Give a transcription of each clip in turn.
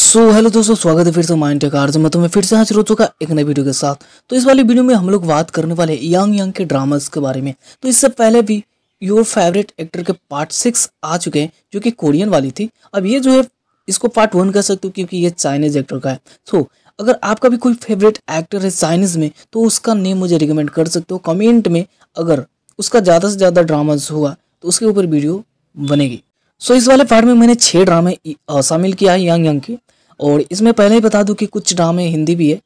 सो so, hello दोस्तों स्वागत है फिर से माइंड टेक आर्ज तो मैं तुम्हें फिर से हाजिर हो चुका एक नए वीडियो के साथ तो इस वाली वीडियो में हम लोग बात करने वाले यंग यंग के ड्रामास के बारे में तो इससे पहले भी योर फेवरेट एक्टर के पार्ट सिक्स आ चुके हैं जो कि कोरियन वाली थी अब ये जो है इसको पार्ट वन कर सकते हो क्योंकि ये चाइनीज एक्टर का है सो so, अगर आपका भी कोई फेवरेट एक्टर है चाइनीज में तो उसका नेम मुझे रिकमेंड कर सकते हो कमेंट में अगर उसका ज़्यादा से ज़्यादा ड्रामाज हुआ तो उसके ऊपर वीडियो बनेगी सो इस वाले पार्ट में मैंने छः ड्रामे शामिल किया है यंग यंग के और इसमें पहले ही बता दूं कि कुछ ड्रामे हिंदी भी है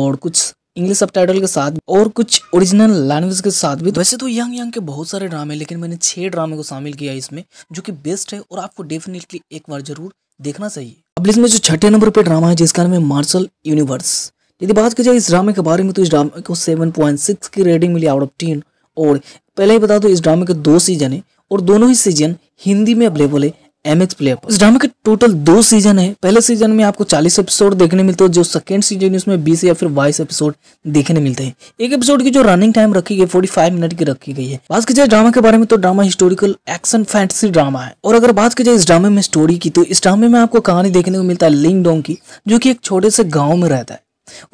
और कुछ इंग्लिश सब के साथ और कुछ ओरिजिनल लैंग्वेज के साथ भी वैसे तो यंग यंग के बहुत सारे ड्रामे लेकिन मैंने छः ड्रामे को शामिल किया इसमें जो कि बेस्ट है और आपको डेफिनेटली एक बार जरूर देखना चाहिए अब इसमें जो छठे नंबर पर ड्रामा है जिसका नाम है मार्शल यूनिवर्स यदि बात की जाए इस ड्रामे के बारे में तो इस ड्रामे को सेवन पॉइंट सिक्स की रेटिंग मिली आउट ऑफ टेन और पहले ही बता दो इस ड्रामे के दो सीजन है और दोनों ही सीजन हिंदी में अवेलेबल है एम एक्स पर इस ड्रामे के टोटल दो सीजन है पहले सीजन में आपको 40 एपिसोड देखने मिलते हैं जो सेकंड सीजन है उसमें 20 या फिर 22 एपिसोड देखने मिलते हैं एक एपिसोड की जो रनिंग टाइम रखी गई 45 मिनट की रखी गई है बात की जाए ड्रामा के बारे में तो drama historical action fantasy drama है और अगर बात की जाए इस ड्रामे में स्टोरी की तो इस ड्रामे में आपको कहानी देखने को मिलता है लिंग डोंग की जो की एक छोटे से गाँव में रहता है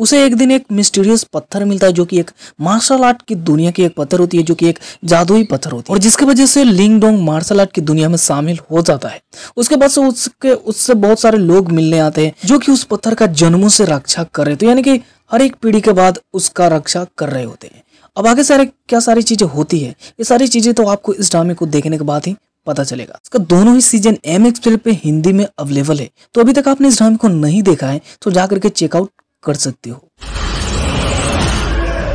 उसे एक दिन एक मिस्टीरियस पत्थर मिलता है जो कि एक मार्शल आर्ट की दुनिया की एक पत्थर होती है जो कि एक जादुई पत्थर होती है और जिसकी वजह से लिंग डोंग मार्शल आर्ट की दुनिया में शामिल हो जाता है उसके बाद से उसके उससे बहुत सारे लोग मिलने आते हैं जो कि उस पत्थर का जन्मों से रक्षा कर रहे थे यानी कि हर एक पीढ़ी के बाद उसका रक्षा कर रहे होते हैं अब आगे सारे क्या सारी चीजें होती है ये सारी चीजें तो आपको इस ड्रामे को देखने के बाद ही पता चलेगा इसका दोनों ही सीजन एम एक्स पे हिंदी में अवेलेबल है तो अभी तक आपने इस ड्रामे को नहीं देखा है तो जाकर के चेकआउट कर सकते हो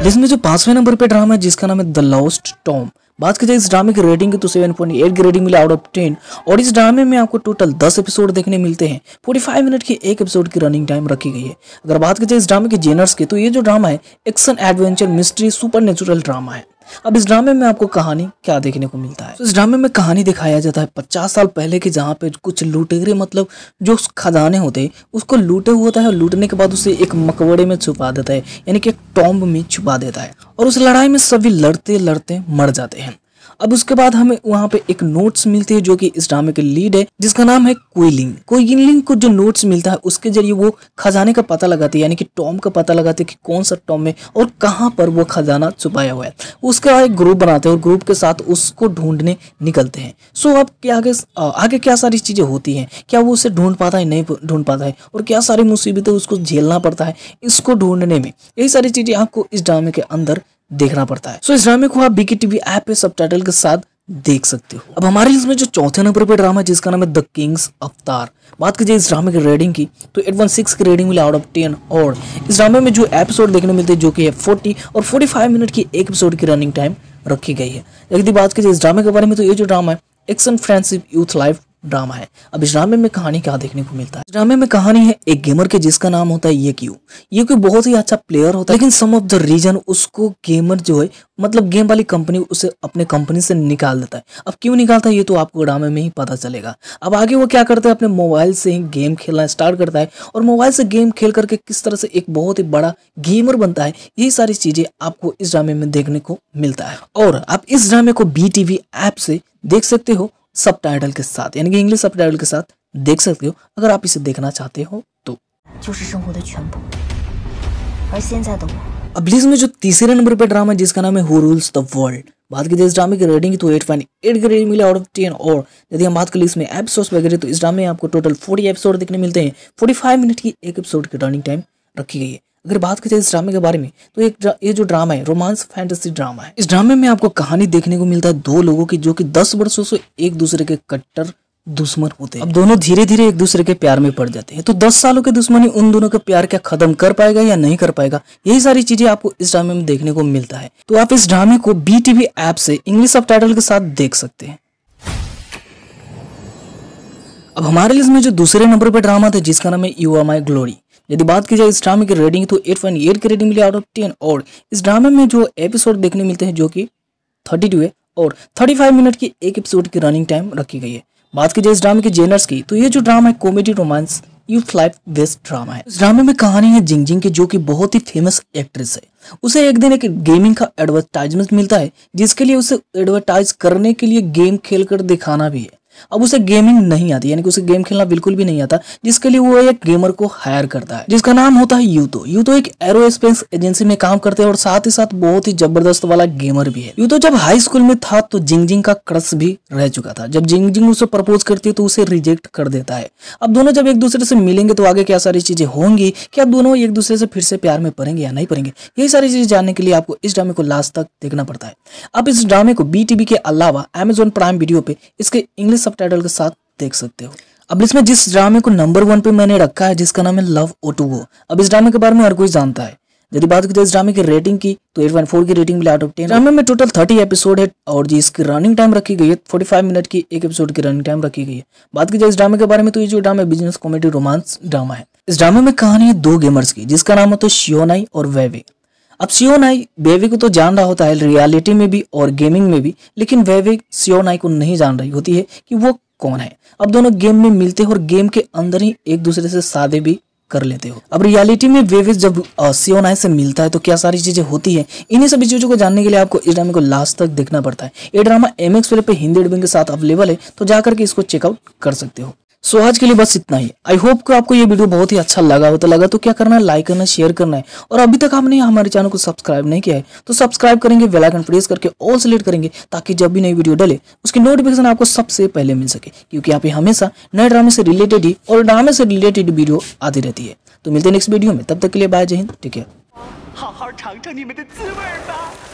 जिसमें जो पांचवें नंबर पे ड्रामा है जिसका नाम है द लॉस्ट टॉम बात की जाए इस ड्रामे की रेटिंग की तो 7.8 की रेटिंग मिली आउट ऑफ 10 और इस ड्रामे में आपको टोटल 10 एपिसोड देखने मिलते हैं 45 मिनट की एक एपिसोड की रनिंग टाइम रखी गई है अगर बात की जाए इस ड्रामे के जेनर्स की तो ये जो ड्रामा है action adventure mystery super drama है अब इस ड्रामे में आपको कहानी क्या देखने को मिलता है तो इस ड्रामे में कहानी दिखाया जाता है पचास साल पहले के जहाँ पे कुछ लुटेरे मतलब जो खजाने होते हैं उसको लूटे होता है और लूटने के बाद उसे एक मकबड़े में छुपा देता है यानी कि एक टॉम्ब में छुपा देता है और उस लड़ाई में सभी लड़ते लड़ते मर जाते हैं अब उसके बाद हमें वहाँ पे एक नोट्स मिलती है जो कि के लीड है जिसका नाम है कोयलिंग कोयलिंग को जो नोट्स मिलता है उसके जरिए वो खजाने का पता लगाती है यानी कि टॉम का पता लगाती है कि कौन सा टॉम है और कहाँ पर वो खजाना छुपाया हुआ है उसके बाद एक ग्रुप बनाते हैं और ग्रुप के साथ उसको ढूंढने निकलते हैं सो अब क्या आगे आगे क्या सारी चीज़ें होती हैं क्या वो उसे ढूंढ पाता है नहीं ढूंढ पाता है और क्या सारी मुसीबतें उसको झेलना पड़ता है इसको ढूंढने में यही सारी चीज़ें आपको इस ड्रामे के अंदर देखना पड़ता है सो इस ड्रामे को आप बीके टीवी ऐप पे सब के साथ देख सकते हो अब हमारे इसमें जो चौथे नंबर पर ड्रामा है जिसका नाम है द किंग्स अवतार बात कीजिए इस ड्रामे की रेडिंग की तो एट वन सिक्स की रेडिंग मिली आउट ऑफ टेन और इस ड्रामे में जो एपिसोड देखने मिलते हैं जो कि है फोर्टी और फोर्टी फाइव मिनट की एक एपिसोड की रनिंग टाइम रखी गई है यदि बात कीजिए इस ड्रामे के बारे में तो ये जो ड्रामा है action friendship youth life drama है अब इस ड्रामे में कहानी क्या देखने को मिलता है ड्रामे में कहानी है एक गेमर के जिसका नाम होता है ये क्यू ये क्यू बहुत ही अच्छा प्लेयर होता है लेकिन सम ऑफ द रीजन उसको गेमर जो है मतलब गेम वाली कंपनी उसे अपने कंपनी से निकाल देता है अब क्यों निकालता है ये तो आपको ड्रामे में ही पता चलेगा अब आगे वो क्या करता है अपने मोबाइल से ही गेम खेलना स्टार्ट करता है और मोबाइल से गेम खेल करके किस तरह से एक बहुत ही बड़ा गेमर बनता है यही सारी चीजें आपको इस ड्रामे में देखने को मिलता है और आप इस ड्रामे को बी टीवी ऐप से देख सकते हो सब टाइटल के साथ यानी कि इंग्लिश सब टाइटल के साथ देख सकते हो अगर आप इसे देखना चाहते हो तो अब लिस्ट में जो तीसरे नंबर पर ड्रामा है जिसका नाम है हु रूल्स द वर्ल्ड बात की जाए इस ड्रामे की रेटिंग तो एट फाइन एट ग्रेड मिला आउट ऑफ टेन और यदि हम बात करें इसमें एपिसोड वगैरह तो इस ड्रामे में आपको टोटल फोर्टी एपिसोड देखने मिलते हैं फोर्टी फाइव मिनट की एक एपिसोड की रनिंग टाइम रखी गई है अगर बात की जाए इस ड्रामे के बारे में तो एक ये जो ड्रामा है रोमांस फैंटेसी ड्रामा है इस ड्रामे में आपको कहानी देखने को मिलता है दो लोगों की जो कि दस वर्षों से एक दूसरे के कट्टर दुश्मन होते हैं अब दोनों धीरे धीरे एक दूसरे के प्यार में पड़ जाते हैं तो दस सालों के दुश्मनी उन दोनों के प्यार क्या खत्म कर पाएगा या नहीं कर पाएगा यही सारी चीजें आपको इस ड्रामे में देखने को मिलता है तो आप इस ड्रामे को बी टीवी ऐप से इंग्लिश सब के साथ देख सकते हैं अब हमारे लिस्ट में जो दूसरे नंबर पर ड्रामा था जिसका नाम है यू आर माई ग्लोरी यदि बात की जाए इस ड्रामे की रेडिंग तो एट पॉइंट एट की रेडिंग मिली आउट ऑफ टेन और इस ड्रामे में जो एपिसोड देखने मिलते हैं जो कि थर्टी टू है और थर्टी फाइव मिनट की एक एपिसोड की रनिंग टाइम रखी गई है बात की जाए इस ड्रामे के जेनर्स की तो ये जो ड्रामा है comedy romance youth life best drama है इस ड्रामे में कहानी है जिंग जिंग की जो कि बहुत ही फेमस एक्ट्रेस है उसे एक दिन एक गेमिंग का एडवर्टाइजमेंट मिलता है जिसके लिए उसे एडवर्टाइज करने के लिए गेम खेल कर दिखाना भी है अब उसे गेमिंग नहीं आती यानी कि उसे गेम खेलना बिल्कुल भी नहीं आता जिसके लिए वो एक गेमर को हायर करता है जिसका नाम होता है यूतो यूतो एक एरोस्पेस एजेंसी में काम करते हैं और साथ ही साथ बहुत ही जबरदस्त वाला गेमर भी है यूतो जब हाई स्कूल में था तो जिंग जिंग का क्रस भी रह चुका था जब जिंग जिंग उसे प्रपोज करती है तो उसे रिजेक्ट कर देता है अब दोनों जब एक दूसरे से मिलेंगे तो आगे क्या सारी चीजें होंगी क्या दोनों एक दूसरे से फिर से प्यार में पड़ेंगे या नहीं पड़ेंगे यही सारी चीजें जानने के लिए आपको इस ड्रामे को लास्ट तक देखना पड़ता है अब इस ड्रामे को बी के अलावा अमेजोन प्राइम वीडियो पे इसके इंग्लिश सब के साथ देख सकते हो अब इसमें जिस ड्रामे को नंबर वन पे मैंने रखा है जिसका नाम है लव ओ टू ओ अब इस ड्रामे के बारे में हर कोई जानता है यदि बात की जाए तो इस ड्रामे की रेटिंग की तो एट वन फोर की रेटिंग मिला आउट ऑफ टेन ड्रामे में टोटल थर्टी एपिसोड है और जी इसकी रनिंग टाइम रखी गई है फोर्टी फाइव मिनट की एक एपिसोड की रनिंग टाइम रखी गई है बात की जाए इस ड्रामे के बारे में तो ये जो drama business comedy romance drama है इस ड्रामे में कहानी है दो गेमर्स की जिसका नाम होता है शियोनाई तो और वेवे अब सियोनाई वेवे को तो जान रहा होता है रियलिटी में भी और गेमिंग में भी लेकिन वेवे सियोनाई को नहीं जान रही होती है कि वो कौन है अब दोनों गेम में मिलते हैं और गेम के अंदर ही एक दूसरे से सादे भी कर लेते हो अब रियलिटी में वेविस जब सियोनाई से मिलता है तो क्या सारी चीजें होती है इन्हीं सभी चीजों को जानने के लिए आपको इस ड्रामे को लास्ट तक देखना पड़ता है ये ड्रामा एम एक्स पे हिंदी डबिंग के साथ अवेलेबल है तो जाकर के इसको चेकआउट कर सकते हो सो आज के लिए बस इतना ही आई होप कि आपको ये वीडियो बहुत ही अच्छा लगा हो तो लगा तो क्या करना है लाइक करना शेयर करना है और अभी तक आपने हमारे चैनल को सब्सक्राइब नहीं किया है तो सब्सक्राइब करेंगे बेल आइकन प्रेस करके ऑल सेलेक्ट करेंगे ताकि जब भी नई वीडियो डले उसकी नोटिफिकेशन आपको सबसे पहले मिल सके क्योंकि आप हमेशा नए ड्रामे से रिलेटेड ही और ड्रामे से रिलेटेड वीडियो आती रहती है तो मिलते हैं नेक्स्ट वीडियो में तब तक के लिए बाय जय हिंद ठीक है